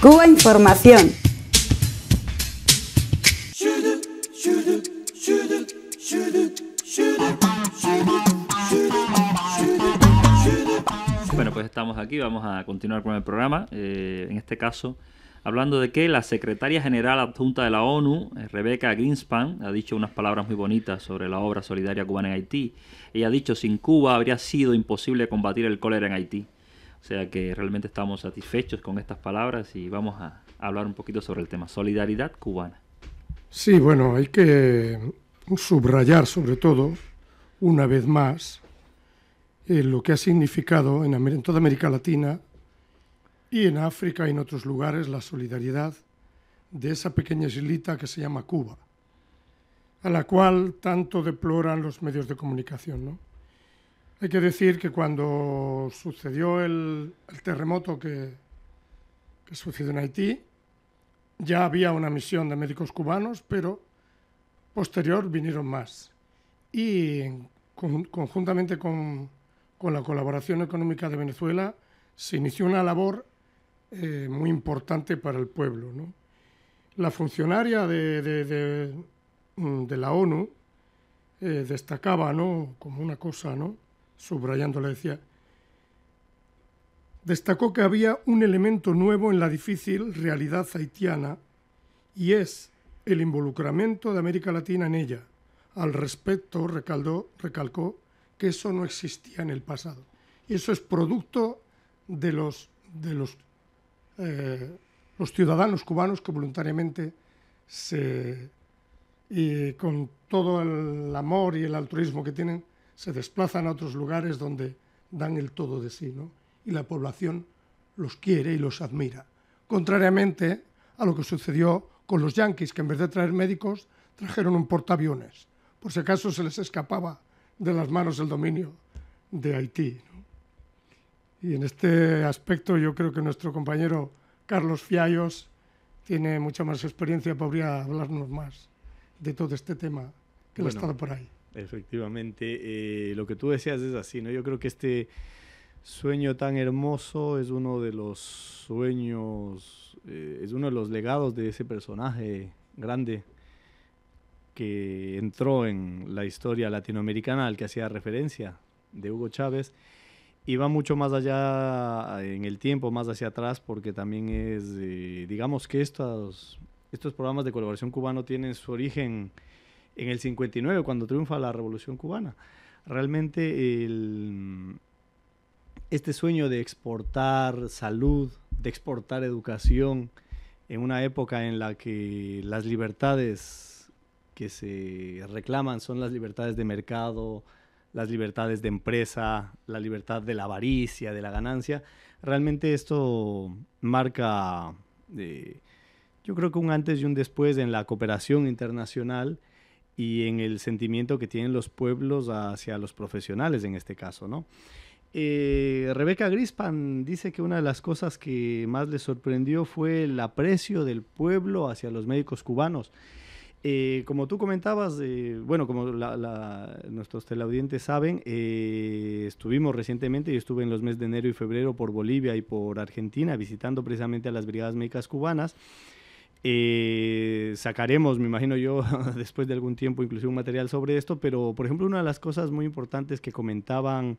Cuba Información. Bueno, pues estamos aquí, vamos a continuar con el programa. Eh, en este caso, hablando de que la secretaria general adjunta de la ONU, eh, Rebeca Greenspan, ha dicho unas palabras muy bonitas sobre la obra solidaria cubana en Haití. Ella ha dicho, sin Cuba habría sido imposible combatir el cólera en Haití. O sea que realmente estamos satisfechos con estas palabras y vamos a hablar un poquito sobre el tema solidaridad cubana. Sí, bueno, hay que subrayar sobre todo, una vez más, eh, lo que ha significado en, en toda América Latina y en África y en otros lugares la solidaridad de esa pequeña islita que se llama Cuba, a la cual tanto deploran los medios de comunicación. ¿no? Hay que decir que cuando sucedió el, terremoto que, sucedió en Haití, ya había una misión de médicos cubanos, pero posterior vinieron más. Y conjuntamente con, la colaboración económica de Venezuela se inició una labor eh, muy importante para el pueblo. La funcionaria de, la ONU eh, destacaba como una cosa, ¿no? subrayando, le decía, destacó que había un elemento nuevo en la difícil realidad haitiana y es el involucramiento de América Latina en ella. Al respecto, recalcó que eso no existía en el pasado. Y eso es producto de los, eh, los ciudadanos cubanos que voluntariamente y con todo el amor y el altruismo que tienen, se desplazan a otros lugares donde dan el todo de sí, ¿no? Y la población los quiere y los admira. Contrariamente a lo que sucedió con los yanquis, que en vez de traer médicos, trajeron un portaaviones, por si acaso se les escapaba de las manos el dominio de Haití. Y en este aspecto yo creo que nuestro compañero Carlos Fiallos tiene mucha más experiencia, podría hablarnos más de todo este tema que lo ha estado por ahí. Efectivamente, eh, lo que tú decías es así, ¿no? Yo creo que este sueño tan hermoso es uno de los sueños, eh, es uno de los legados de ese personaje grande que entró en la historia latinoamericana al que hacía referencia, de Hugo Chávez, y va mucho más allá en el tiempo, más hacia atrás, porque también es, eh, digamos que estos, estos programas de colaboración cubano tienen su origen en el 59, cuando triunfa la Revolución Cubana. Realmente este sueño de exportar salud, de exportar educación, en una época en la que las libertades que se reclaman son las libertades de mercado, las libertades de empresa, la libertad de la avaricia, de la ganancia. Realmente esto marca, eh, yo creo que un antes y un después en la cooperación internacional y en el sentimiento que tienen los pueblos hacia los profesionales en este caso, ¿no? Eh, Rebeca Grispan dice que una de las cosas que más le sorprendió fue el aprecio del pueblo hacia los médicos cubanos. Eh, como tú comentabas, eh, bueno, como nuestros teleaudientes saben, estuvimos recientemente, yo estuve en los meses de enero y febrero por Bolivia y por Argentina visitando precisamente a las brigadas médicas cubanas eh, sacaremos, me imagino yo, después de algún tiempo, inclusive un material sobre esto, pero por ejemplo, una de las cosas muy importantes que comentaban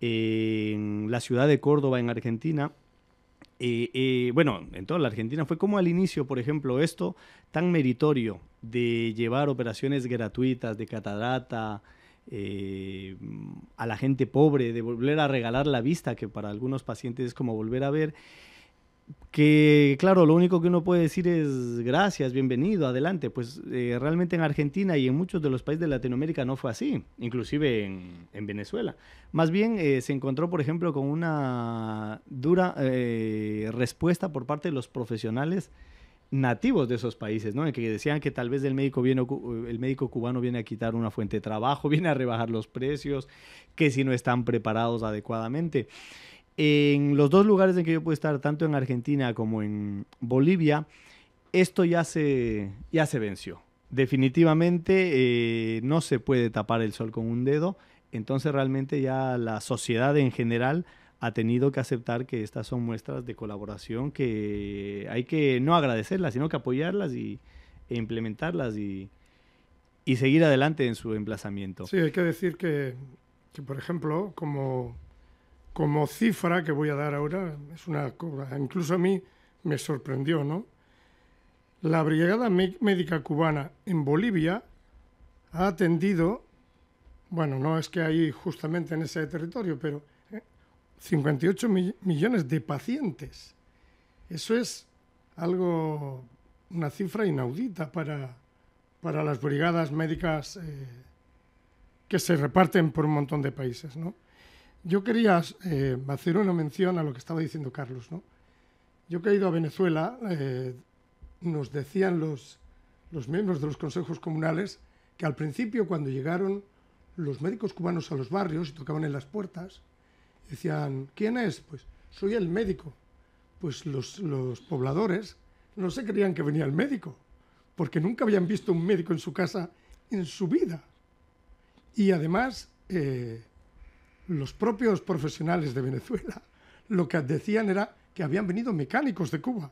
en la ciudad de Córdoba, en Argentina, eh, eh, bueno, en toda la Argentina, fue como al inicio, por ejemplo, esto tan meritorio de llevar operaciones gratuitas de catarata a la gente pobre, de volver a regalar la vista, que para algunos pacientes es como volver a ver, que claro, lo único que uno puede decir es gracias, bienvenido, adelante. Pues eh, realmente en Argentina y en muchos de los países de Latinoamérica no fue así, inclusive en, en Venezuela. Más bien eh, se encontró, por ejemplo, con una dura eh, respuesta por parte de los profesionales nativos de esos países, ¿no? que decían que tal vez el médico, viene, el médico cubano viene a quitar una fuente de trabajo, viene a rebajar los precios, que si no están preparados adecuadamente en los dos lugares en que yo pude estar, tanto en Argentina como en Bolivia, esto ya se, ya se venció. Definitivamente eh, no se puede tapar el sol con un dedo, entonces realmente ya la sociedad en general ha tenido que aceptar que estas son muestras de colaboración que hay que no agradecerlas, sino que apoyarlas y, e implementarlas y, seguir adelante en su emplazamiento. Sí, hay que decir que, que por ejemplo, como como cifra que voy a dar ahora, es una incluso a mí me sorprendió, ¿no? La Brigada Médica Cubana en Bolivia ha atendido, bueno, no es que hay justamente en ese territorio, pero 58 eh, millones de pacientes. Eso es algo, una cifra inaudita para, para las brigadas médicas eh, que se reparten por un montón de países, ¿no? Yo quería hacer eh, una mención a lo que estaba diciendo Carlos, ¿no? Yo que he ido a Venezuela, eh, nos decían los, los miembros de los consejos comunales que al principio cuando llegaron los médicos cubanos a los barrios y tocaban en las puertas, decían, ¿quién es? Pues soy el médico. Pues los, pobladores no se creían que venía el médico, porque nunca habían visto un médico en su casa en su vida. Y además, eh, los propios profesionales de Venezuela lo que decían era que habían venido mecánicos de Cuba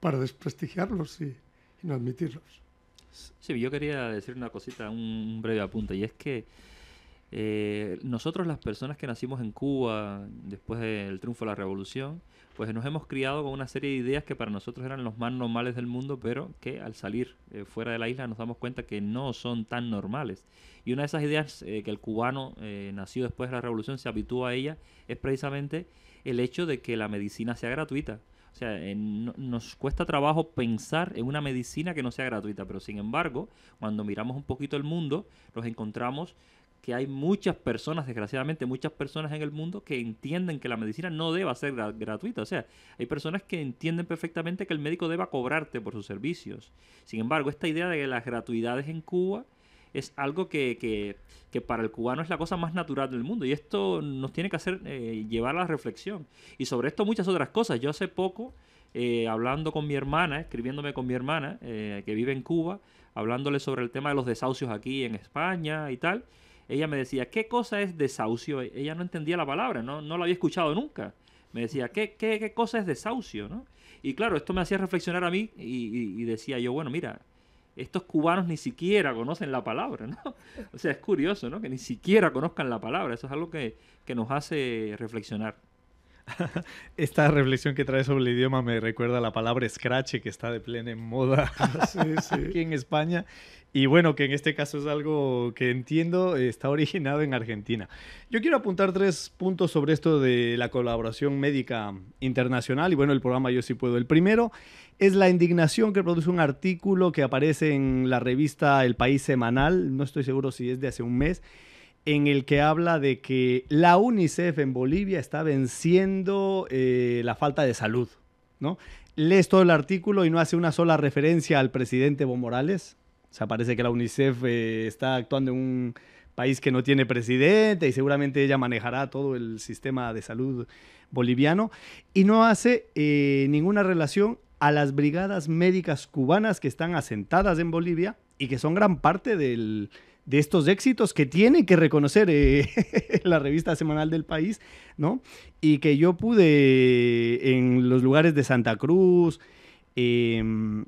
para desprestigiarlos y, no admitirlos. Sí, yo quería decir una cosita, un breve apunte, y es que eh, nosotros las personas que nacimos en Cuba después del triunfo de la revolución, pues nos hemos criado con una serie de ideas que para nosotros eran los más normales del mundo, pero que al salir eh, fuera de la isla nos damos cuenta que no son tan normales. Y una de esas ideas eh, que el cubano nacido después de la revolución se habitúa a ella es precisamente el hecho de que la medicina sea gratuita. O sea, nos cuesta trabajo pensar en una medicina que no sea gratuita, pero sin embargo, cuando miramos un poquito el mundo, nos encontramos que hay muchas personas, desgraciadamente muchas personas en el mundo que entienden que la medicina no deba ser gratuita. O sea, hay personas que entienden perfectamente que el médico deba cobrarte por sus servicios. Sin embargo, esta idea de que las gratuidades en Cuba es algo que, que, que, para el cubano es la cosa más natural del mundo. Y esto nos tiene que hacer eh, llevar a la reflexión. Y sobre esto muchas otras cosas. Yo hace poco, eh, hablando con mi hermana, escribiéndome con mi hermana, eh, que vive en Cuba, hablándole sobre el tema de los desahucios aquí en España y tal, ella me decía, ¿qué cosa es desahucio? Ella no entendía la palabra, no, no la había escuchado nunca. Me decía, ¿qué, qué, cosa es desahucio? Y claro, esto me hacía reflexionar a mí y, decía yo, bueno, mira, estos cubanos ni siquiera conocen la palabra, ¿no? O sea, es curioso, ¿no? Que ni siquiera conozcan la palabra. Eso es algo que nos hace reflexionar. Esta reflexión que trae sobre el idioma me recuerda la palabra scratch que está de plena moda ah, aquí en España. Y bueno, que en este caso es algo que entiendo está originado en Argentina. Yo quiero apuntar tres puntos sobre esto de la colaboración médica internacional y bueno, el programa Yo sí puedo. El primero es la indignación que produce un artículo que aparece en la revista El País Semanal, no estoy seguro si es de hace un mes, en el que habla de que la UNICEF en Bolivia está venciendo eh, la falta de salud, ¿no? Lees todo el artículo y no hace una sola referencia al presidente Evo Morales. O sea, parece que la UNICEF eh, está actuando en un país que no tiene presidente y seguramente ella manejará todo el sistema de salud boliviano. Y no hace eh, ninguna relación a las brigadas médicas cubanas que están asentadas en Bolivia y que son gran parte del, de estos éxitos que tiene que reconocer eh, la revista semanal del país, ¿no? Y que yo pude en los lugares de Santa Cruz, em,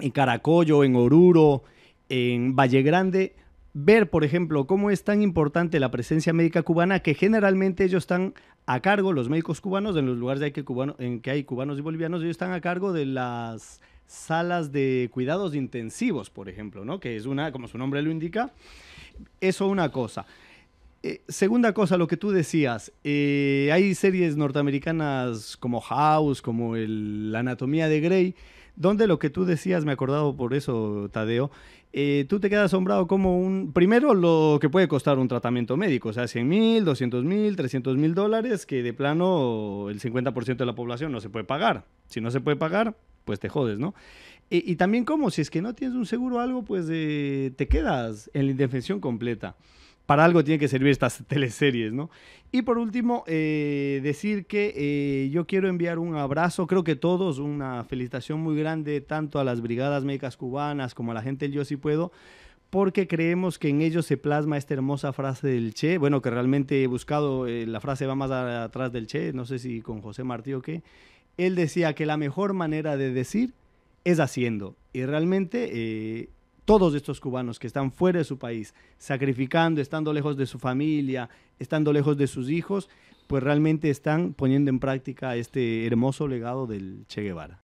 en Caracollo, en Oruro, en Valle Grande, ver, por ejemplo, cómo es tan importante la presencia médica cubana que generalmente ellos están a cargo, los médicos cubanos, en los lugares de en que hay cubanos y bolivianos, ellos están a cargo de las salas de cuidados intensivos, por ejemplo, ¿no? Que es una, como su nombre lo indica, eso una cosa. Eh, segunda cosa, lo que tú decías, eh, hay series norteamericanas como House, como La Anatomía de Grey, donde lo que tú decías, me he acordado por eso, Tadeo, eh, tú te quedas asombrado como un, primero lo que puede costar un tratamiento médico, o sea, 100 mil, 200 mil, 300 mil dólares, que de plano el 50% de la población no se puede pagar. Si no se puede pagar, pues te jodes, ¿no? Y, también como, si es que no tienes un seguro o algo, pues te quedas en la indefensión completa. Para algo tienen que servir estas teleseries, ¿no? Y por último, eh, decir que eh, yo quiero enviar un abrazo, creo que todos, una felicitación muy grande tanto a las brigadas médicas cubanas como a la gente del Yo Si Puedo, porque creemos que en ellos se plasma esta hermosa frase del Che. Bueno, que realmente he buscado, eh, la frase va más atrás del Che, no sé si con José Martí o qué, él decía que la mejor manera de decir es haciendo. Y realmente eh, todos estos cubanos que están fuera de su país, sacrificando, estando lejos de su familia, estando lejos de sus hijos, pues realmente están poniendo en práctica este hermoso legado del Che Guevara.